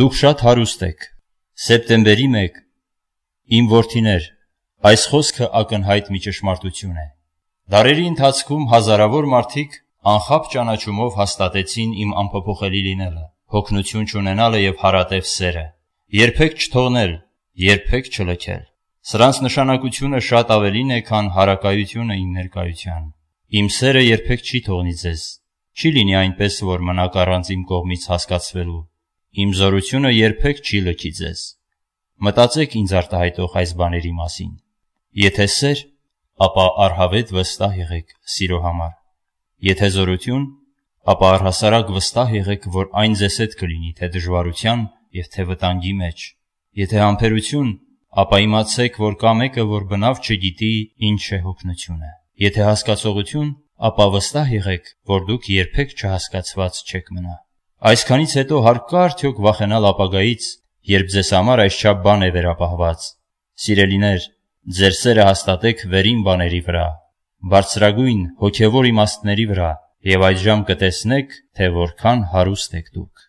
Դուք շատ հարուստ եք։ Սեպտեմբերի 1։ Իմ որդիներ, այս խոսքը ակնհայտ մի ճշմարտություն է։ Դարերի ընթացքում հազարավոր մարդիկ անխապ ճանաչումով հաստատեցին իմ անփոփոխելի լինելը, հոգնություն չունենալը եւ հարատև սերը։ Երբեք չթողնել, երբեք չլքել։ Սրանց նշանակությունը շատ ավելին է, քան հարակայությունը իմ ներկայության։ Իմ սերը երբեք չի թողնի ձեզ։ Չի լինի այնպես, որ մնաք առանց իմ կողմից հասկացվելու Իմ զորությունը երբեք չի լքի ձեզ։ Մտածեք ինձ արտահայտող այս բաների մասին։ Եթե սեր, ապա արհավետ վստահ եղեք սիրո համար։ Եթե զորություն, ապա առհասարակ վստահ եղեք, որ այն ձեզ հետ կլինի թե դժվարության եւ թե վտանգի մեջ։ Եթե համբերություն, ապա իմացեք, որ կա մեկը, որ բնավ չգիտի ինչ է հոգնությունը։ Եթե հասկացողություն, ապա վստահ եղեք, որ դուք երբեք չհասկացված չեք մնա։ Այսքանից հետո հարկա արդյոք վախենալ ապագայից, երբ ձեզ համար այս չափ բան է վերապահված։ Սիրելիներ, ձեր սերը հաստատեք վերին բաների վրա, բարձրագույն հոգևոր իմաստների վրա, եւ այժմ կտեսնեք, թե որքան հարուստ եք դուք։